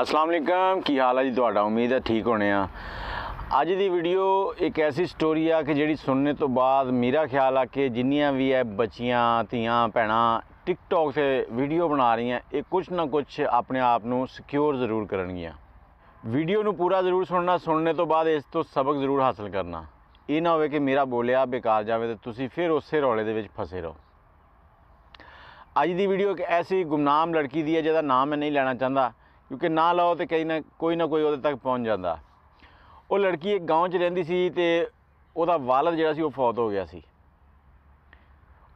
ਅਸਲਾਮ ਅਲੈਕਮ ਕੀ ਹਾਲ ਹੈ ਜੀ ਤੁਹਾਡਾ ਉਮੀਦ ਹੈ ਠੀਕ ਹੋਣੇ ਆ ਅੱਜ ਦੀ ਵੀਡੀਓ ਇੱਕ ਐਸੀ ਸਟੋਰੀ ਆ ਕਿ ਜਿਹੜੀ ਸੁਣਨੇ ਤੋਂ ਬਾਅਦ ਮੇਰਾ ਖਿਆਲ ਆ ਕਿ ਜਿੰਨੀਆਂ ਵੀ ਐ ਬੱਚੀਆਂ ਧੀਆਂ ਭੈਣਾਂ ਟਿਕਟੌਕ ਤੇ ਵੀਡੀਓ ਬਣਾ ਰਹੀਆਂ ਇਹ ਕੁਝ ਨਾ ਕੁਝ ਆਪਣੇ ਆਪ ਨੂੰ ਸਿਕਿਉਰ ਜ਼ਰੂਰ ਕਰਨਗੀਆਂ ਵੀਡੀਓ ਨੂੰ ਪੂਰਾ ਜ਼ਰੂਰ ਸੁਣਨਾ ਸੁਣਨੇ ਤੋਂ ਬਾਅਦ ਇਸ ਤੋਂ ਸਬਕ ਜ਼ਰੂਰ ਹਾਸਲ ਕਰਨਾ ਇਹ ਨਾ ਹੋਵੇ ਕਿ ਮੇਰਾ ਬੋਲਿਆ ਬੇਕਾਰ ਜਾਵੇ ਤੇ ਤੁਸੀਂ ਫਿਰ ਉਸੇ ਰੌਲੇ ਦੇ ਵਿੱਚ ਫਸੇ ਰਹੋ ਅੱਜ ਦੀ ਵੀਡੀਓ ਇੱਕ ਐਸੀ ਗੁਮਨਾਮ ਲੜਕੀ ਦੀ ਹੈ ਜਿਹਦਾ ਨਾਮ ਮੈਂ ਨਹੀਂ ਲੈਣਾ ਚਾਹੁੰਦਾ ਕਿਉਂਕਿ ਨਾ ਲਾਓ ਤੇ ਕਈ ਨਾ ਕੋਈ ਨਾ ਕੋਈ ਉਹਦੇ ਤੱਕ ਪਹੁੰਚ ਜਾਂਦਾ ਉਹ ਲੜਕੀ ਇੱਕ ਗਾਉਂ 'ਚ ਰਹਿੰਦੀ ਸੀ ਤੇ ਉਹਦਾ ਵਾਲਦ ਜਿਹੜਾ ਸੀ ਉਹ ਫੌਤ ਹੋ ਗਿਆ ਸੀ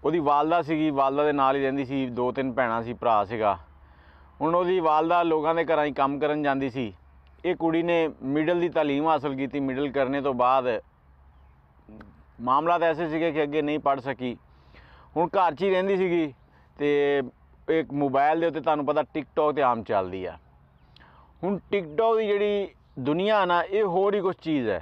ਉਹਦੀ ਵਾਲਦਾ ਸੀਗੀ ਵਾਲਦਾ ਦੇ ਨਾਲ ਹੀ ਰਹਿੰਦੀ ਸੀ ਦੋ ਤਿੰਨ ਭੈਣਾਂ ਸੀ ਭਰਾ ਸੀਗਾ ਹੁਣ ਉਹਦੀ ਵਾਲਦਾ ਲੋਕਾਂ ਦੇ ਘਰਾਂ 'ਚ ਕੰਮ ਕਰਨ ਜਾਂਦੀ ਸੀ ਇਹ ਕੁੜੀ ਨੇ ਮਿਡਲ ਦੀ تعلیم ਹਾਸਲ ਕੀਤੀ ਮਿਡਲ ਕਰਨੇ ਤੋਂ ਬਾਅਦ ਮਾਮਲਾ ਤਾਂ ਐਸੇ ਸੀਗੇ ਕਿ ਅੱਗੇ ਨਹੀਂ ਪੜ ਸਕੀ ਹੁਣ ਘਰ 'ਚ ਹੀ ਰਹਿੰਦੀ ਸੀਗੀ ਤੇ ਇੱਕ ਮੋਬਾਈਲ ਦੇ ਉੱਤੇ ਤੁਹਾਨੂੰ ਪਤਾ ਟਿਕਟੌਕ ਤੇ ਆਮ ਚੱਲਦੀ ਆ ਹੁਣ ਟਿਕਟੌਕ ਦੀ ਜਿਹੜੀ ਦੁਨੀਆ ਨਾ ਇਹ ਹੋਰ ਹੀ ਕੁਝ ਚੀਜ਼ ਹੈ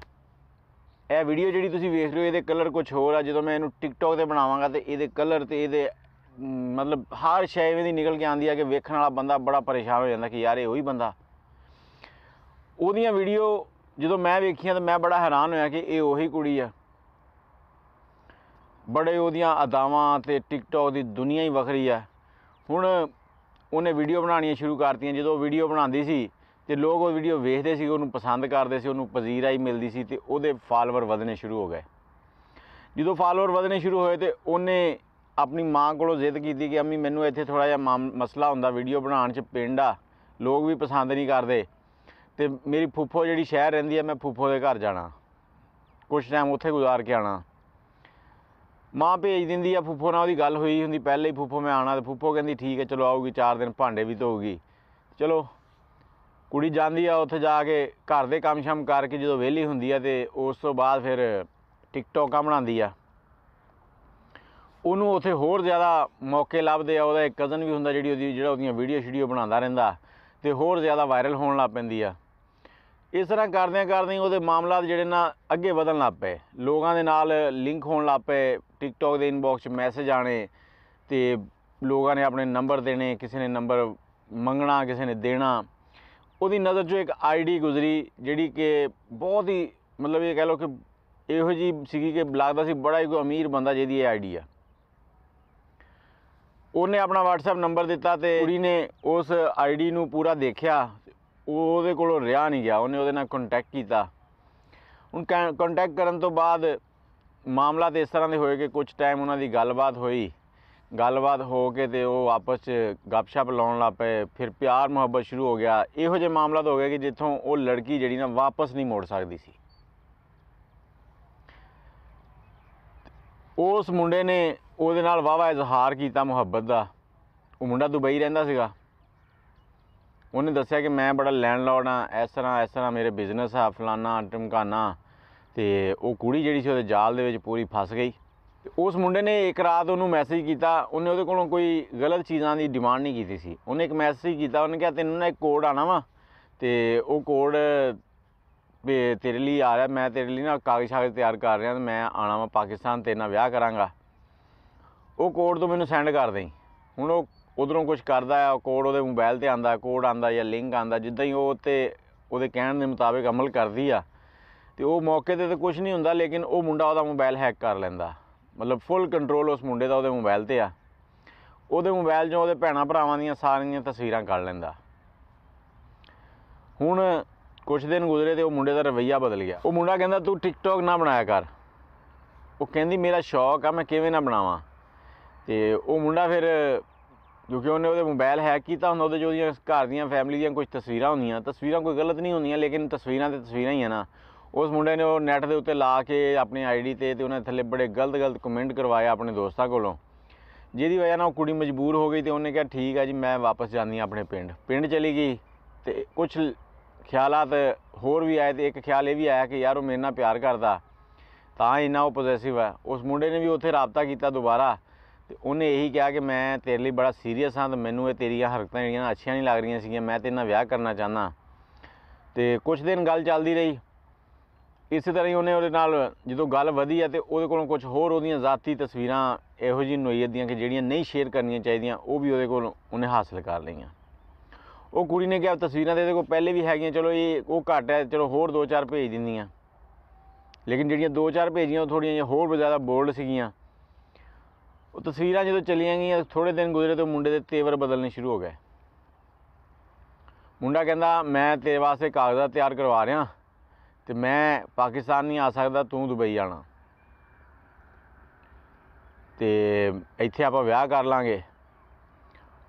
ਇਹ ਵੀਡੀਓ ਜਿਹੜੀ ਤੁਸੀਂ ਵੇਖ ਰਹੇ ਹੋ ਇਹਦੇ ਕਲਰ ਕੁਝ ਹੋਰ ਆ ਜਦੋਂ ਮੈਂ ਇਹਨੂੰ ਟਿਕਟੌਕ ਤੇ ਬਣਾਵਾਂਗਾ ਤੇ ਇਹਦੇ ਕਲਰ ਤੇ ਇਹਦੇ ਮਤਲਬ ਹਰ ਸ਼ੈ ਇਹਦੀ ਨਿਕਲ ਕੇ ਆਂਦੀ ਆ ਕਿ ਵੇਖਣ ਵਾਲਾ ਬੰਦਾ ਬੜਾ ਪਰੇਸ਼ਾਨ ਹੋ ਜਾਂਦਾ ਕਿ ਯਾਰ ਇਹ ਉਹੀ ਬੰਦਾ ਉਹਦੀਆਂ ਵੀਡੀਓ ਜਦੋਂ ਮੈਂ ਵੇਖੀਆਂ ਤਾਂ ਮੈਂ ਬੜਾ ਹੈਰਾਨ ਹੋਇਆ ਕਿ ਇਹ ਉਹੀ ਕੁੜੀ ਆ ਬੜੇ ਉਹਦੀਆਂ ਅਦਾਵਾਂ ਤੇ ਟਿਕਟੌਕ ਦੀ ਦੁਨੀਆ ਹੀ ਵੱਖਰੀ ਆ ਹੁਣ ਉਹਨੇ ਵੀਡੀਓ ਬਣਾਉਣੀਆਂ ਸ਼ੁਰੂ ਕਰਤੀਆਂ ਜਦੋਂ ਵੀਡੀਓ ਬਣਾਉਂਦੀ ਸੀ ਤੇ ਲੋਕ ਉਹ ਵੀਡੀਓ ਵੇਖਦੇ ਸੀ ਉਹਨੂੰ ਪਸੰਦ ਕਰਦੇ ਸੀ ਉਹਨੂੰ ਪਜ਼ੀਰਾਈ ਮਿਲਦੀ ਸੀ ਤੇ ਉਹਦੇ ਫਾਲੋਅਰ ਵਧਣੇ ਸ਼ੁਰੂ ਹੋ ਗਏ ਜਦੋਂ ਫਾਲੋਅਰ ਵਧਣੇ ਸ਼ੁਰੂ ਹੋਏ ਤੇ ਉਹਨੇ ਆਪਣੀ ਮਾਂ ਕੋਲੋਂ ਜ਼ਿੱਦ ਕੀਤੀ ਕਿ ਅੰਮੀ ਮੈਨੂੰ ਇੱਥੇ ਥੋੜਾ ਜਿਹਾ ਮਸਲਾ ਹੁੰਦਾ ਵੀਡੀਓ ਬਣਾਉਣ 'ਚ ਪਿੰਡ ਆ ਲੋਕ ਵੀ ਪਸੰਦ ਨਹੀਂ ਕਰਦੇ ਤੇ ਮੇਰੀ ਫੁੱਫੋ ਜਿਹੜੀ ਸ਼ਹਿਰ ਰਹਿੰਦੀ ਆ ਮੈਂ ਫੁੱਫੋ ਦੇ ਘਰ ਜਾਣਾ ਕੁਝ ਟਾਈਮ ਉੱਥੇ ਗੁਜ਼ਾਰ ਕੇ ਆਣਾ ਮਾਂ ਭੇਜ ਦਿੰਦੀ ਆ ਫੁੱਫੋ ਨਾਲ ਉਹਦੀ ਗੱਲ ਹੋਈ ਹੁੰਦੀ ਪਹਿਲੇ ਹੀ ਫੁੱਫੋ ਮੈਂ ਆਣਾ ਤੇ ਫੁੱਫੋ ਕਹਿੰਦੀ ਠੀਕ ਹੈ ਚਲੋ ਆਊਗੀ 4 ਦਿਨ ਭਾਂਡੇ ਵੀ ਧੋਊਗੀ ਚਲੋ ਕੁੜੀ ਜਾਂਦੀ ਆ ਉੱਥੇ ਜਾ ਕੇ ਘਰ ਦੇ ਕੰਮ-ਸ਼ਮ ਕਰਕੇ ਜਦੋਂ ਵਿਹਲੀ ਹੁੰਦੀ ਆ ਤੇ ਉਸ ਤੋਂ ਬਾਅਦ ਫਿਰ ਆ ਬਣਾਉਂਦੀ ਆ ਉਹਨੂੰ ਉੱਥੇ ਹੋਰ ਜ਼ਿਆਦਾ ਮੌਕੇ ਲੱਭਦੇ ਆ ਉਹਦਾ ਇੱਕ ਕਜ਼ਨ ਵੀ ਹੁੰਦਾ ਜਿਹੜੀ ਉਹਦੀ ਜਿਹੜਾ ਉਹਦੀਆਂ ਵੀਡੀਓ ਸ਼ੀਡੀਓ ਬਣਾਉਂਦਾ ਰਹਿੰਦਾ ਤੇ ਹੋਰ ਜ਼ਿਆਦਾ ਵਾਇਰਲ ਹੋਣ ਲੱਗ ਪੈਂਦੀ ਆ ਇਸ ਤਰ੍ਹਾਂ ਕਰਦਿਆਂ ਕਰਦਿਆਂ ਉਹਦੇ ਮਾਮਲਾ ਜਿਹੜੇ ਨਾ ਅੱਗੇ ਵਧਣ ਲੱਗ ਪਏ ਲੋਕਾਂ ਦੇ ਨਾਲ ਲਿੰਕ ਹੋਣ ਲੱਗ ਪਏ ਟਿਕਟੋਕ ਦੇ ਇਨਬਾਕਸ 'ਚ ਮੈਸੇਜ ਆਣੇ ਤੇ ਲੋਕਾਂ ਨੇ ਆਪਣੇ ਨੰਬਰ ਦੇਣੇ ਕਿਸੇ ਨੇ ਨੰਬਰ ਮੰਗਣਾ ਕਿਸੇ ਨੇ ਦੇਣਾ ਉਹਦੀ ਨਜ਼ਰ ਜੋ ਇੱਕ ਆਈਡੀ ਗੁਜ਼ਰੀ ਜਿਹੜੀ ਕਿ ਬਹੁਤ ਹੀ ਮਤਲਬ ਇਹ ਕਹਿ ਲਓ ਕਿ ਇਹੋ ਜੀ ਸੀਗੀ ਕਿ ਲੱਗਦਾ ਸੀ ਬੜਾ ਹੀ ਕੋਈ ਅਮੀਰ ਬੰਦਾ ਜਿਹਦੀ ਇਹ ਆਈਡੀ ਆ ਉਹਨੇ ਆਪਣਾ WhatsApp ਨੰਬਰ ਦਿੱਤਾ ਤੇ ਕੁੜੀ ਨੇ ਉਸ ਆਈਡੀ ਨੂੰ ਪੂਰਾ ਦੇਖਿਆ ਉਹਦੇ ਕੋਲੋਂ ਰਿਹਾ ਨਹੀਂ ਗਿਆ ਉਹਨੇ ਉਹਦੇ ਨਾਲ ਕੰਟੈਕਟ ਕੀਤਾ ਹੁਣ ਕੰਟੈਕਟ ਕਰਨ ਤੋਂ ਬਾਅਦ ਮਾਮਲਾ ਤੇ ਇਸ ਤਰ੍ਹਾਂ ਦੇ ਹੋਏ ਕਿ ਕੁਝ ਟਾਈਮ ਉਹਨਾਂ ਦੀ ਗੱਲਬਾਤ ਹੋਈ ਗੱਲਬਾਤ ਹੋ ਕੇ ਤੇ ਉਹ ਆਪਸ 'ਚ ਗੱਪਸ਼ਪ ਲਾਉਣ ਲੱਗ ਪਏ ਫਿਰ ਪਿਆਰ ਮੁਹੱਬਤ ਸ਼ੁਰੂ ਹੋ ਗਿਆ ਇਹੋ ਜਿਹੇ ਮਾਮਲਾ ਹੋ ਗਿਆ ਕਿ ਜਿੱਥੋਂ ਉਹ ਲੜਕੀ ਜਿਹੜੀ ਨਾ ਵਾਪਸ ਨਹੀਂ ਮੋੜ ਸਕਦੀ ਸੀ ਉਸ ਮੁੰਡੇ ਨੇ ਉਹਦੇ ਨਾਲ ਵਾਵਾ ਇਜ਼ਹਾਰ ਕੀਤਾ ਮੁਹੱਬਤ ਦਾ ਉਹ ਮੁੰਡਾ ਦੁਬਈ ਰਹਿੰਦਾ ਸੀਗਾ ਉਹਨੇ ਦੱਸਿਆ ਕਿ ਮੈਂ ਬੜਾ ਲੈਂਡਲੌਰਡ ਆ ਇਸ ਤਰ੍ਹਾਂ ਇਸ ਤਰ੍ਹਾਂ ਮੇਰੇ ਬਿਜ਼ਨਸ ਆ ਫਲਾਨਾ ਟਮਕਾਨਾ ਤੇ ਉਹ ਕੁੜੀ ਜਿਹੜੀ ਸੀ ਉਹਦੇ ਜਾਲ ਦੇ ਵਿੱਚ ਪੂਰੀ ਫਸ ਗਈ ਉਸ ਮੁੰਡੇ ਨੇ ਇੱਕ ਰਾਤ ਉਹਨੂੰ ਮੈਸੇਜ ਕੀਤਾ ਉਹਨੇ ਉਹਦੇ ਕੋਲੋਂ ਕੋਈ ਗਲਤ ਚੀਜ਼ਾਂ ਦੀ ਡਿਮਾਂਡ ਨਹੀਂ ਕੀਤੀ ਸੀ ਉਹਨੇ ਇੱਕ ਮੈਸੇਜ ਕੀਤਾ ਉਹਨੇ ਕਿਹਾ ਤੈਨੂੰ ਨਾ ਇੱਕ ਕੋਡ ਆਣਾ ਵਾ ਤੇ ਉਹ ਕੋਡ ਤੇਰੇ ਲਈ ਆ ਰਿਹਾ ਮੈਂ ਤੇਰੇ ਲਈ ਨਾ ਕਾਗਜ਼ ਸ਼ਾਗਜ਼ ਤਿਆਰ ਕਰ ਰਿਹਾ ਤੇ ਮੈਂ ਆਣਾ ਵਾ ਪਾਕਿਸਤਾਨ ਤੇ ਨਾਲ ਵਿਆਹ ਕਰਾਂਗਾ ਉਹ ਕੋਡ ਤੋਂ ਮੈਨੂੰ ਸੈਂਡ ਕਰ ਦੇ ਹੁਣ ਉਹ ਉਧਰੋਂ ਕੁਝ ਕਰਦਾ ਆ ਕੋਡ ਉਹਦੇ ਮੋਬਾਈਲ ਤੇ ਆਂਦਾ ਕੋਡ ਆਂਦਾ ਜਾਂ ਲਿੰਕ ਆਂਦਾ ਜਿੱਦਾਂ ਹੀ ਉਹ ਤੇ ਉਹਦੇ ਕਹਿਣ ਦੇ ਮੁਤਾਬਿਕ ਅਮਲ ਕਰਦੀ ਆ ਤੇ ਉਹ ਮੌਕੇ ਤੇ ਤਾਂ ਕੁਝ ਨਹੀਂ ਹੁੰਦਾ ਲੇਕਿਨ ਉਹ ਮੁੰਡਾ ਉਹਦਾ ਮੋਬਾਈਲ ਹੈਕ ਕਰ ਲੈਂਦਾ ਮਤਲਬ ਫੁੱਲ ਕੰਟਰੋਲ ਉਸ ਮੁੰਡੇ ਦਾ ਉਹਦੇ ਮੋਬਾਈਲ ਤੇ ਆ ਉਹਦੇ ਮੋਬਾਈਲ 'ਚੋਂ ਉਹਦੇ ਭੈਣਾ ਭਰਾਵਾਂ ਦੀਆਂ ਸਾਰੀਆਂ ਤਸਵੀਰਾਂ ਕੱਢ ਲੈਂਦਾ ਹੁਣ ਕੁਝ ਦਿਨ ਗੁਜ਼ਰੇ ਤੇ ਉਹ ਮੁੰਡੇ ਦਾ ਰਵਈਆ ਬਦਲ ਗਿਆ ਉਹ ਮੁੰਡਾ ਕਹਿੰਦਾ ਤੂੰ ਟਿਕਟੌਕ ਨਾ ਬਣਾਇਆ ਕਰ ਉਹ ਕਹਿੰਦੀ ਮੇਰਾ ਸ਼ੌਕ ਆ ਮੈਂ ਕਿਵੇਂ ਨਾ ਬਣਾਵਾਂ ਤੇ ਉਹ ਮੁੰਡਾ ਫਿਰ ਕਿਉਂਕਿ ਉਹਨੇ ਉਹਦੇ ਮੋਬਾਈਲ ਹੈਕ ਕੀਤਾ ਹੁੰਦਾ ਉਹਦੇ ਜੋ ਉਹਦੀਆਂ ਘਰ ਦੀਆਂ ਫੈਮਿਲੀ ਦੀਆਂ ਕੁਝ ਤਸਵੀਰਾਂ ਹੁੰਦੀਆਂ ਤਸਵੀਰਾਂ ਕੋਈ ਗਲਤ ਨਹੀਂ ਹੁੰਦੀਆਂ ਲੇਕਿਨ ਤਸਵੀਰਾਂ ਤੇ ਤਸਵੀਰਾਂ ਹੀ ਆ ਨਾ ਉਸ ਮੁੰਡੇ ਨੇ ਉਹ ਨੈਟ ਦੇ ਉੱਤੇ ਲਾ ਕੇ ਆਪਣੀ ਆਈਡੀ ਤੇ ਤੇ ਉਹਨੇ ਥੱਲੇ ਬੜੇ ਗਲਤ ਗਲਤ ਕਮੈਂਟ ਕਰਵਾਇਆ ਆਪਣੇ ਦੋਸਤਾਂ ਕੋਲੋਂ ਜਿਹਦੀ ਵਜ੍ਹਾ ਨਾਲ ਉਹ ਕੁੜੀ ਮਜਬੂਰ ਹੋ ਗਈ ਤੇ ਉਹਨੇ ਕਿਹਾ ਠੀਕ ਆ ਜੀ ਮੈਂ ਵਾਪਸ ਜਾਂਦੀ ਆ ਆਪਣੇ ਪਿੰਡ ਪਿੰਡ ਚਲੀ ਗਈ ਤੇ ਕੁਝ ਖਿਆਲਾਤ ਹੋਰ ਵੀ ਆਏ ਤੇ ਇੱਕ ਖਿਆਲ ਇਹ ਵੀ ਆਇਆ ਕਿ ਯਾਰ ਉਹ ਮੇਰੇ ਨਾਲ ਪਿਆਰ ਕਰਦਾ ਤਾਂ ਇੰਨਾ ਉਹ ਪੋਜੈਸਿਵ ਹੈ ਉਸ ਮੁੰਡੇ ਨੇ ਵੀ ਉੱਥੇ ਰਾਬਤਾ ਕੀਤਾ ਦੁਬਾਰਾ ਤੇ ਉਹਨੇ ਇਹੀ ਕਿਹਾ ਕਿ ਮੈਂ ਤੇਰੇ ਲਈ ਬੜਾ ਸੀਰੀਅਸ ਹਾਂ ਤੇ ਮੈਨੂੰ ਇਹ ਤੇਰੀਆਂ ਹਰਕਤਾਂ ਜਿਹੜੀਆਂ ਅੱਛੀਆਂ ਨਹੀਂ ਲੱਗ ਰਹੀਆਂ ਸੀਗੀਆਂ ਮੈਂ ਤੇਰੇ ਨਾਲ ਵਿਆਹ ਕਰਨਾ ਚਾਹੁੰਦਾ ਤੇ ਕੁਝ ਦਿਨ ਗੱਲ ਚੱਲਦੀ ਰਹੀ ਇਸੇ ਤਰ੍ਹਾਂ ਹੀ ਉਹਨੇ ਉਹਦੇ ਨਾਲ ਜਦੋਂ ਗੱਲ ਵਧੀ ਹੈ ਤੇ ਉਹਦੇ ਕੋਲੋਂ ਕੁਝ ਹੋਰ ਉਹਦੀਆਂ ਜ਼ਾਤੀ ਤਸਵੀਰਾਂ ਇਹੋ ਜੀ ਨੋਈਅਤ ਦੀਆਂ ਕਿ ਜਿਹੜੀਆਂ ਨਹੀਂ ਸ਼ੇਅਰ ਕਰਨੀਆਂ ਚਾਹੀਦੀਆਂ ਉਹ ਵੀ ਉਹਦੇ ਕੋਲ ਉਹਨੇ ਹਾਸਲ ਕਰ ਲਈਆਂ ਉਹ ਕੁੜੀ ਨੇ ਕਿਹਾ ਤਸਵੀਰਾਂ ਤੇ ਇਹਦੇ ਕੋਲ ਪਹਿਲੇ ਵੀ ਹੈਗੀਆਂ ਚਲੋ ਇਹ ਉਹ ਘਟ ਹੈ ਚਲੋ ਹੋਰ 2-4 ਭੇਜ ਦਿੰਦੀਆਂ ਲੇਕਿਨ ਜਿਹੜੀਆਂ 2-4 ਭੇਜੀਆਂ ਉਹ ਥੋੜੀਆਂ ਜਿਹੀਆਂ ਹੋਰ ਜ਼ਿਆਦਾ ਬੋਲਡ ਸੀਗੀਆਂ ਉਹ ਤਸਵੀਰਾਂ ਜਦੋਂ ਚਲੀਆਂ ਗਈਆਂ ਥੋੜੇ ਦਿਨ ਗੁਜ਼ਰੇ ਤੇ ਮੁੰਡੇ ਦੇ ਤੇਵਰ ਬਦਲਨੇ ਸ਼ੁਰੂ ਹੋ ਗਏ ਮੁੰਡਾ ਕਹਿੰਦਾ ਮੈਂ ਤੇਰੇ ਵਾਸਤੇ ਕਾਗਜ਼ਾ ਤਿਆਰ ਕਰਵਾ ਰਿਹਾ ਤੇ ਮੈਂ ਪਾਕਿਸਤਾਨ ਨਹੀਂ ਆ ਸਕਦਾ ਤੂੰ ਦੁਬਈ ਆਣਾ ਤੇ ਇੱਥੇ ਆਪਾਂ ਵਿਆਹ ਕਰ ਲਾਂਗੇ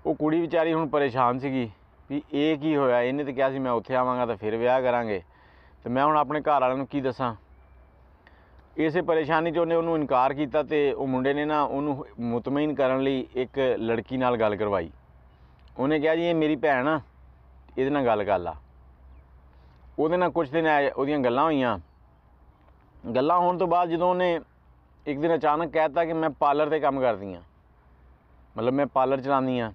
ਉਹ ਕੁੜੀ ਵਿਚਾਰੀ ਹੁਣ ਪਰੇਸ਼ਾਨ ਸੀਗੀ ਵੀ ਇਹ ਕੀ ਹੋਇਆ ਇਹਨੇ ਤਾਂ ਕਿਹਾ ਸੀ ਮੈਂ ਉੱਥੇ ਆਵਾਂਗਾ ਤਾਂ ਫਿਰ ਵਿਆਹ ਕਰਾਂਗੇ ਤੇ ਮੈਂ ਹੁਣ ਆਪਣੇ ਘਰ ਵਾਲਿਆਂ ਨੂੰ ਕੀ ਦੱਸਾਂ ਇਸੇ ਪਰੇਸ਼ਾਨੀ 'ਚ ਉਹਨੇ ਉਹਨੂੰ ਇਨਕਾਰ ਕੀਤਾ ਤੇ ਉਹ ਮੁੰਡੇ ਨੇ ਨਾ ਉਹਨੂੰ ਮੁਤਮਈਨ ਕਰਨ ਲਈ ਇੱਕ ਲੜਕੀ ਨਾਲ ਗੱਲ ਕਰਵਾਈ ਉਹਨੇ ਕਿਹਾ ਜੀ ਇਹ ਮੇਰੀ ਭੈਣ ਆ ਇਹਦੇ ਨਾਲ ਗੱਲ ਕਰ ਲਾ ਉਹਦੇ ਨਾਲ ਕੁਝ ਦਿਨ ਉਹਦੀਆਂ ਗੱਲਾਂ ਹੋਈਆਂ ਗੱਲਾਂ ਹੋਣ ਤੋਂ ਬਾਅਦ ਜਦੋਂ ਉਹਨੇ ਇੱਕ ਦਿਨ ਅਚਾਨਕ ਕਹਿਤਾ ਕਿ ਮੈਂ ਪਾਰਲਰ ਤੇ ਕੰਮ ਕਰਦੀ ਆ ਮਤਲਬ ਮੈਂ ਪਾਰਲਰ ਚਲਾਉਂਦੀ ਆ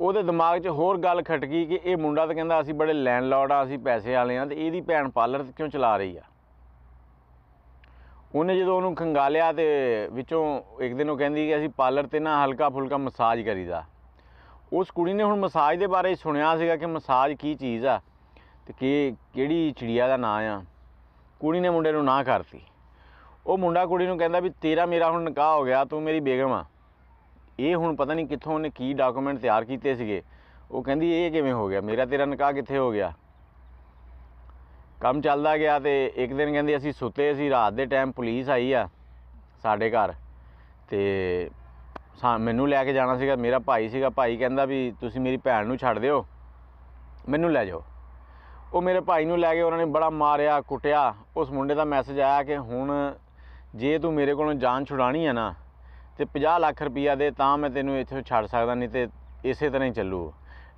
ਉਹਦੇ ਦਿਮਾਗ 'ਚ ਹੋਰ ਗੱਲ ਖਟਕੀ ਕਿ ਇਹ ਮੁੰਡਾ ਤਾਂ ਕਹਿੰਦਾ ਅਸੀਂ ਬੜੇ ਲੈਂਡਲੋਰਡ ਆ ਅਸੀਂ ਪੈਸੇ ਵਾਲੇ ਆ ਤੇ ਇਹਦੀ ਭੈਣ ਪਾਰਲਰ ਕਿਉਂ ਚਲਾ ਰਹੀ ਆ ਉਹਨੇ ਜਦੋਂ ਉਹਨੂੰ ਖੰਗਾਲਿਆ ਤੇ ਵਿੱਚੋਂ ਇੱਕ ਦਿਨ ਉਹ ਕਹਿੰਦੀ ਕਿ ਅਸੀਂ ਪਾਰਲਰ ਤੇ ਨਾ ਹਲਕਾ ਫੁਲਕਾ ਮਸਾਜ ਕਰੀਦਾ ਉਸ ਕੁੜੀ ਨੇ ਹੁਣ ਮਸਾਜ ਦੇ ਬਾਰੇ ਸੁਣਿਆ ਸੀਗਾ ਕਿ ਮਸਾਜ ਕੀ ਚੀਜ਼ ਆ ਤੇ ਕਿ ਕਿਹੜੀ ਚਿੜੀਆ ਦਾ ਨਾਂ ਆ ਕੁੜੀ ਨੇ ਮੁੰਡੇ ਨੂੰ ਨਾ ਕਰਤੀ ਉਹ ਮੁੰਡਾ ਕੁੜੀ ਨੂੰ ਕਹਿੰਦਾ ਵੀ ਤੇਰਾ ਮੇਰਾ ਹੁਣ ਨਿਕਾਹ ਹੋ ਗਿਆ ਤੂੰ ਮੇਰੀ ਬੇਗਮ ਆ ਇਹ ਹੁਣ ਪਤਾ ਨਹੀਂ ਕਿੱਥੋਂ ਉਹਨੇ ਕੀ ਡਾਕੂਮੈਂਟ ਤਿਆਰ ਕੀਤੇ ਸੀਗੇ ਉਹ ਕਹਿੰਦੀ ਇਹ ਕਿਵੇਂ ਹੋ ਗਿਆ ਮੇਰਾ ਤੇਰਾ ਨਿਕਾਹ ਕਿੱਥੇ ਹੋ ਗਿਆ ਕੰਮ ਚੱਲਦਾ ਗਿਆ ਤੇ ਇੱਕ ਦਿਨ ਕਹਿੰਦੀ ਅਸੀਂ ਸੁੱਤੇ ਸੀ ਰਾਤ ਦੇ ਟਾਈਮ ਪੁਲਿਸ ਆਈ ਆ ਸਾਡੇ ਘਰ ਤੇ ਮੈਨੂੰ ਲੈ ਕੇ ਜਾਣਾ ਸੀਗਾ ਮੇਰਾ ਭਾਈ ਸੀਗਾ ਭਾਈ ਕਹਿੰਦਾ ਵੀ ਤੁਸੀਂ ਮੇਰੀ ਭੈਣ ਨੂੰ ਛੱਡ ਦਿਓ ਮੈਨੂੰ ਲੈ ਜਾਓ ਉਹ ਮੇਰੇ ਭਾਈ ਨੂੰ ਲੈ ਕੇ ਉਹਨਾਂ ਨੇ ਬੜਾ ਮਾਰਿਆ ਕੁੱਟਿਆ ਉਸ ਮੁੰਡੇ ਦਾ ਮੈਸੇਜ ਆਇਆ ਕਿ ਹੁਣ ਜੇ ਤੂੰ ਮੇਰੇ ਕੋਲੋਂ ਜਾਨ ਛੁਡਾਣੀ ਹੈ ਨਾ ਤੇ 50 ਲੱਖ ਰੁਪਈਆ ਦੇ ਤਾਂ ਮੈਂ ਤੈਨੂੰ ਇੱਥੇ ਛੱਡ ਸਕਦਾ ਨਹੀਂ ਤੇ ਇਸੇ ਤਰ੍ਹਾਂ ਹੀ ਚੱਲੂ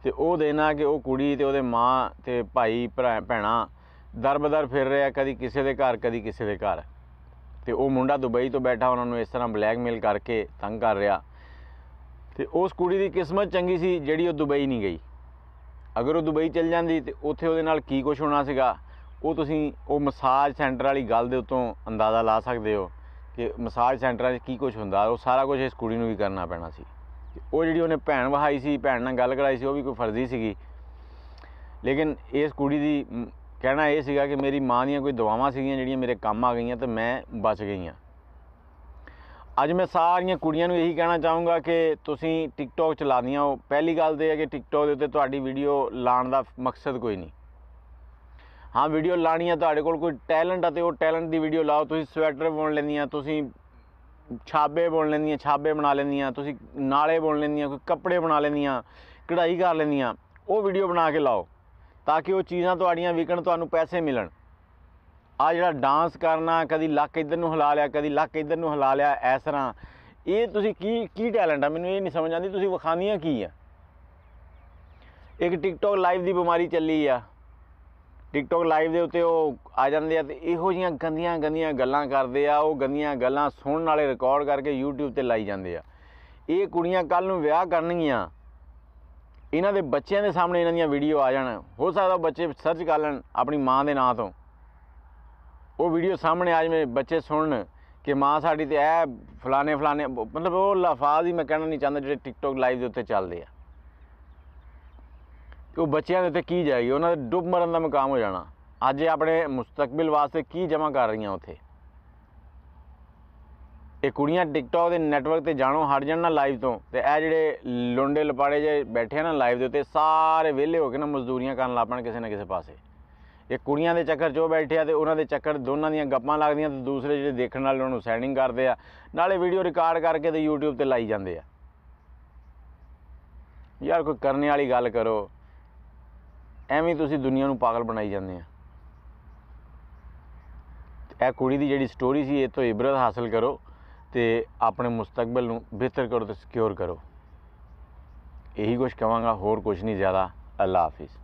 ਤੇ ਉਹ ਦੇਣਾ ਕਿ ਉਹ ਕੁੜੀ ਤੇ ਉਹਦੇ ਮਾਂ ਤੇ ਭਾਈ ਭੈਣਾ ਦਰਬਦਰ ਫਿਰ ਰਿਹਾ ਕਦੀ ਕਿਸੇ ਦੇ ਘਰ ਕਦੀ ਕਿਸੇ ਦੇ ਘਰ ਤੇ ਉਹ ਮੁੰਡਾ ਦੁਬਈ ਤੋਂ ਬੈਠਾ ਉਹਨਾਂ ਨੂੰ ਇਸ ਤਰ੍ਹਾਂ ਬਲੈਕਮੇਲ ਕਰਕੇ ਤੰਗ ਕਰ ਰਿਹਾ ਤੇ ਉਸ ਕੁੜੀ ਦੀ ਕਿਸਮਤ ਚੰਗੀ ਸੀ ਜਿਹੜੀ ਉਹ ਦੁਬਈ ਨਹੀਂ ਗਈ ਅਗਰ ਉਹ ਦੁਬਈ ਚਲ ਜਾਂਦੀ ਤੇ ਉੱਥੇ ਉਹਦੇ ਨਾਲ ਕੀ ਕੁਝ ਹੋਣਾ ਸੀਗਾ ਉਹ ਤੁਸੀਂ ਉਹ ਮਸਾਜ ਸੈਂਟਰ ਵਾਲੀ ਗੱਲ ਦੇ ਉੱਤੋਂ ਅੰਦਾਜ਼ਾ ਲਾ ਸਕਦੇ ਹੋ ਕਿ ਮਸਾਜ ਸੈਂਟਰਾਂ 'ਚ ਕੀ ਕੁਝ ਹੁੰਦਾ ਉਹ ਸਾਰਾ ਕੁਝ ਇਸ ਕੁੜੀ ਨੂੰ ਵੀ ਕਰਨਾ ਪੈਣਾ ਸੀ ਉਹ ਜਿਹੜੀ ਉਹਨੇ ਭੈਣ ਵਹਾਈ ਸੀ ਭੈਣ ਨਾਲ ਗੱਲ ਕਰਾਈ ਸੀ ਉਹ ਵੀ ਕੋਈ ਫਰਜ਼ੀ ਸੀਗੀ ਲੇਕਿਨ ਇਸ ਕੁੜੀ ਦੀ ਕਹਿਣਾ ਇਹ ਸੀਗਾ ਕਿ ਮੇਰੀ ਮਾਂ ਦੀਆਂ ਕੋਈ ਦਵਾਵਾਂ ਸੀਗੀਆਂ ਜਿਹੜੀਆਂ ਮੇਰੇ ਕੰਮ ਆ ਗਈਆਂ ਤੇ ਮੈਂ ਬਚ ਗਈਆਂ ਅੱਜ ਮੈਂ ਸਾਰੀਆਂ ਕੁੜੀਆਂ ਨੂੰ ਇਹੀ ਕਹਿਣਾ ਚਾਹੂੰਗਾ ਕਿ ਤੁਸੀਂ ਟਿਕਟੌਕ ਚਲਾਉਂਦੀਆਂ ਹੋ ਪਹਿਲੀ ਗੱਲ ਤੇ ਹੈ ਕਿ ਟਿਕਟੌਕ ਦੇ ਉੱਤੇ ਤੁਹਾਡੀ ਵੀਡੀਓ ਲਾਣ ਦਾ ਮਕਸਦ ਕੋਈ ਨਹੀਂ ਹਾਂ ਵੀਡੀਓ ਲਾਣੀ ਹੈ ਤੁਹਾਡੇ ਕੋਲ ਕੋਈ ਟੈਲੈਂਟ ਹੈ ਤੇ ਉਹ ਟੈਲੈਂਟ ਦੀ ਵੀਡੀਓ ਲਾਓ ਤੁਸੀਂ ਸਵੈਟਰ ਬੁਣ ਲੈਂਦੀਆਂ ਤੁਸੀਂ ਛਾਬੇ ਬੁਣ ਲੈਂਦੀਆਂ ਛਾਬੇ ਬਣਾ ਲੈਂਦੀਆਂ ਤੁਸੀਂ ਨਾਲੇ ਬੁਣ ਲੈਂਦੀਆਂ ਕੋਈ ਕੱਪੜੇ ਬਣਾ ਲੈਂਦੀਆਂ ਕਢਾਈ ਕਰ ਲੈਂਦੀਆਂ ਉਹ ਵੀਡੀਓ ਬਣਾ ਕੇ ਲਾਓ ਤਾਂ ਕਿ ਉਹ ਚੀਜ਼ਾਂ ਤੁਹਾਡੀਆਂ ਵਿਕਣ ਤੁਹਾਨੂੰ ਪੈਸੇ ਮਿਲਣ ਆ ਜਿਹੜਾ ਡਾਂਸ ਕਰਨਾ ਕਦੀ ਲੱਕ ਇਧਰ ਨੂੰ ਹਿਲਾ ਲਿਆ ਕਦੀ ਲੱਕ ਇਧਰ ਨੂੰ ਹਿਲਾ ਲਿਆ ਇਸ ਤਰ੍ਹਾਂ ਇਹ ਤੁਸੀਂ ਕੀ ਕੀ ਟੈਲੈਂਟ ਆ ਮੈਨੂੰ ਇਹ ਨਹੀਂ ਸਮਝ ਆਉਂਦੀ ਤੁਸੀਂ ਵਿਖਾਉਂਦੀਆਂ ਕੀ ਆ ਇੱਕ ਟਿਕਟੌਕ ਲਾਈਵ ਦੀ ਬਿਮਾਰੀ ਚੱਲੀ ਆ ਟਿਕਟੌਕ ਲਾਈਵ ਦੇ ਉੱਤੇ ਉਹ ਆ ਜਾਂਦੇ ਆ ਤੇ ਇਹੋ ਜੀਆਂ ਗੰਦੀਆਂ ਗੰਦੀਆਂ ਗੱਲਾਂ ਕਰਦੇ ਆ ਉਹ ਗੰਦੀਆਂ ਗੱਲਾਂ ਸੁਣਨ ਵਾਲੇ ਰਿਕਾਰਡ ਕਰਕੇ YouTube ਤੇ ਲਾਈ ਜਾਂਦੇ ਆ ਇਹ ਕੁੜੀਆਂ ਕੱਲ ਨੂੰ ਵਿਆਹ ਕਰਨਗੀਆਂ ਇਹਨਾਂ ਦੇ ਬੱਚਿਆਂ ਦੇ ਸਾਹਮਣੇ ਇਹਨਾਂ ਦੀਆਂ ਵੀਡੀਓ ਆ ਜਾਣਾ ਹੋ ਸਕਦਾ ਬੱਚੇ ਸਰਚ ਕਰ ਲੈਣ ਆਪਣੀ ਮਾਂ ਦੇ ਨਾਂ ਤੋਂ ਉਹ ਵੀਡੀਓ ਸਾਹਮਣੇ ਆਜ ਮੇ ਬੱਚੇ ਸੁਣਨ ਕਿ ਮਾਂ ਸਾਡੀ ਤੇ ਐ ਫਲਾਣੇ ਫਲਾਣੇ ਮਤਲਬ ਉਹ ਲਫ਼ਾਜ਼ ਹੀ ਮੈਂ ਕਹਿਣਾ ਨਹੀਂ ਚਾਹੁੰਦਾ ਜਿਹੜੇ ਟਿਕਟੋਕ ਲਾਈਵ ਦੇ ਉੱਤੇ ਚੱਲਦੇ ਆ ਉਹ ਬੱਚਿਆਂ ਦੇ ਤੇ ਕੀ ਜਾਏਗੀ ਉਹਨਾਂ ਦੇ ਡੁੱਬ ਮਰਨ ਦਾ ਮਕਾਮ ਹੋ ਜਾਣਾ ਅੱਜ ਆਪਣੇ ਮੁਸਤਕਬਲ ਵਾਸਤੇ ਕੀ ਜਮ੍ਹਾਂ ਕਰ ਰਹੀਆਂ ਉੱਥੇ ਇਹ ਕੁੜੀਆਂ ਟਿਕਟੌਕ ਦੇ ਨੈਟਵਰਕ ਤੇ ਜਾਣੋ ਹਟ ਜਾਣ ਨਾ ਲਾਈਵ ਤੋਂ ਤੇ ਇਹ ਜਿਹੜੇ ਲੁੰਡੇ ਲਪਾੜੇ ਜੇ ਬੈਠੇ ਨਾ ਲਾਈਵ ਦੇ ਉੱਤੇ ਸਾਰੇ ਵਿਹਲੇ ਹੋ ਕੇ ਨਾ ਮਜ਼ਦੂਰੀਆਂ ਕਰਨ ਲੱਪਣ ਕਿਸੇ ਨਾ ਕਿਸੇ ਪਾਸੇ ਇਹ ਕੁੜੀਆਂ ਦੇ ਚੱਕਰ 'ਚ ਉਹ ਬੈਠਿਆ ਤੇ ਉਹਨਾਂ ਦੇ ਚੱਕਰ ਦੋਨਾਂ ਦੀਆਂ ਗੱਪਾਂ ਲੱਗਦੀਆਂ ਤੇ ਦੂਸਰੇ ਜਿਹੜੇ ਦੇਖਣ ਵਾਲੇ ਉਹਨਾਂ ਨੂੰ ਸੈਂਡਿੰਗ ਕਰਦੇ ਆ ਨਾਲੇ ਵੀਡੀਓ ਰਿਕਾਰਡ ਕਰਕੇ ਤੇ YouTube ਤੇ ਲਾਈ ਜਾਂਦੇ ਆ ਯਾਰ ਕੋਈ ਕਰਨੇ ਵਾਲੀ ਗੱਲ ਕਰੋ ਐਵੇਂ ਤੁਸੀਂ ਦੁਨੀਆ ਨੂੰ ਪਾਗਲ ਬਣਾਈ ਜਾਂਦੇ ਆ ਇਹ ਕੁੜੀ ਦੀ ਜਿਹੜੀ ਸਟੋਰੀ ਸੀ ਇਹ ਤੋਂ ਇਬਰਤ ਹਾਸਲ ਕਰੋ ਤੇ ਆਪਣੇ ਮੁਸਤਕਬਲ ਨੂੰ ਬਿਹਤਰ ਕਰੋ ਤੇ ਸਿਕਿਉਰ ਕਰੋ ਇਹੀ ਕੁਝ ਕਹਾਂਗਾ ਹੋਰ ਕੁਝ ਨਹੀਂ ਜ਼ਿਆਦਾ ਅੱਲਾ ਹਾਫਿਜ਼